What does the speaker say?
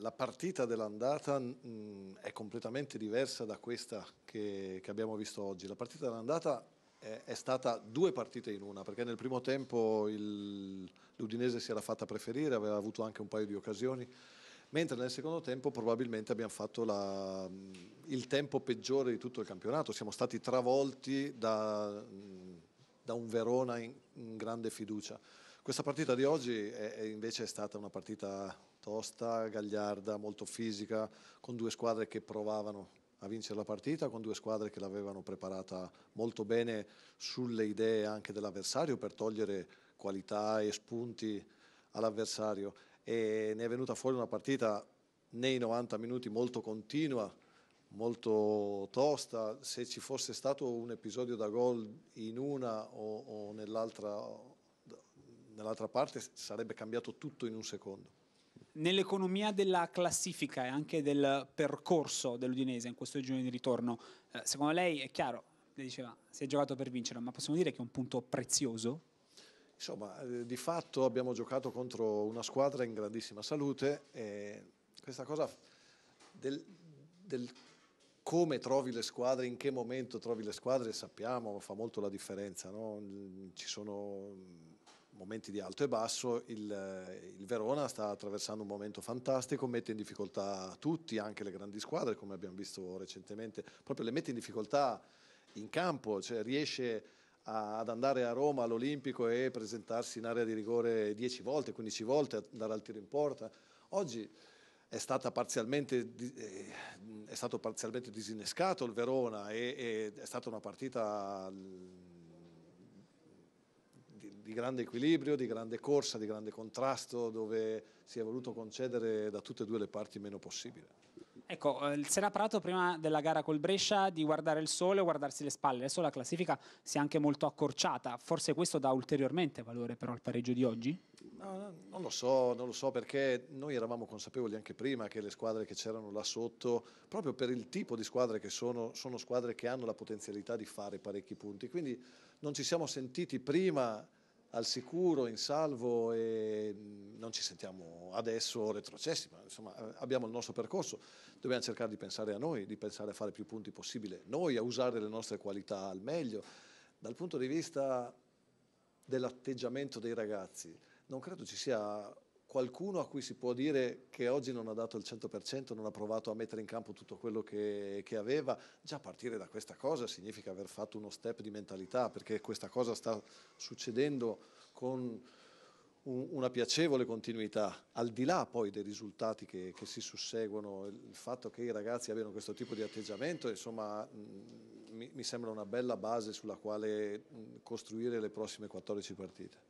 la partita dell'andata mm, è completamente diversa da questa che, che, abbiamo visto oggi. La partita dell'andata è, è, stata due partite in una, perché nel primo tempo l'Udinese si era fatta preferire, aveva avuto anche un paio di occasioni, mentre nel secondo tempo probabilmente abbiamo fatto la, mm, il tempo peggiore di tutto il campionato. Siamo stati travolti da, mm, da un Verona in, in grande fiducia. Questa partita di oggi è, invece è stata una partita tosta, gagliarda, molto fisica, con due squadre che provavano a vincere la partita, con due squadre che l'avevano preparata molto bene sulle idee anche dell'avversario per togliere qualità e spunti all'avversario. E ne è venuta fuori una partita nei 90 minuti molto continua, molto tosta. Se ci fosse stato un episodio da gol in una o, o nell'altra nell parte sarebbe cambiato tutto in un secondo nell'economia della classifica e anche del percorso dell'Udinese in questo giorno di ritorno, eh, secondo lei è chiaro, le diceva si è giocato per vincere, ma possiamo dire che è un punto prezioso? Insomma, eh, di fatto abbiamo giocato contro una squadra in grandissima salute e questa cosa del, del come trovi le squadre, in che momento trovi le squadre, sappiamo, fa molto la differenza. No? Ci sono momenti di alto e basso, il, il, Verona sta attraversando un momento fantastico, mette in difficoltà tutti, anche le grandi squadre, come abbiamo visto recentemente, proprio le mette in difficoltà in campo, cioè riesce a, ad andare a Roma all'Olimpico e presentarsi in area di rigore 10 volte, 15 volte, andare al tiro in porta. Oggi è, eh, è stato parzialmente disinnescato il Verona e, e è stata una partita di grande equilibrio, di grande corsa, di grande contrasto, dove si è voluto concedere da tutte e due le parti meno possibile. Ecco, eh, il si era prima della gara col Brescia di guardare il sole o guardarsi le spalle. Adesso la classifica si è anche molto accorciata. Forse questo dà ulteriormente valore però al pareggio di oggi? no, non lo so, non lo so perché noi eravamo consapevoli anche prima che le squadre che c'erano là sotto, proprio per il tipo di squadre che sono, sono squadre che hanno la potenzialità di fare parecchi punti. Quindi non ci siamo sentiti prima al sicuro, in salvo e mm, non ci sentiamo adesso retrocessi, ma insomma eh, abbiamo il nostro percorso, dobbiamo cercare di pensare a noi, di pensare a fare più punti possibile noi, a usare le nostre qualità al meglio. Dal punto di vista dell'atteggiamento dei ragazzi, non credo ci sia qualcuno a cui si può dire che oggi non ha dato il 100%, non ha provato a mettere in campo tutto quello che, che, aveva, già partire da questa cosa significa aver fatto uno step di mentalità, perché questa cosa sta succedendo con un, una piacevole continuità, al di là poi dei risultati che, che, si susseguono, il fatto che i ragazzi abbiano questo tipo di atteggiamento, insomma, mh, mm, mi, mi sembra una bella base sulla quale mh, mm, costruire le prossime 14 partite.